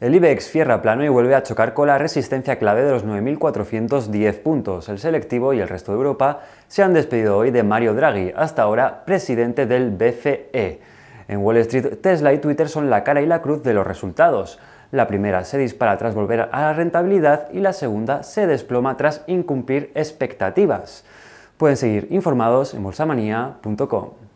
El IBEX cierra plano y vuelve a chocar con la resistencia clave de los 9.410 puntos. El selectivo y el resto de Europa se han despedido hoy de Mario Draghi, hasta ahora presidente del BCE. En Wall Street, Tesla y Twitter son la cara y la cruz de los resultados. La primera se dispara tras volver a la rentabilidad y la segunda se desploma tras incumplir expectativas. Pueden seguir informados en bolsamanía.com.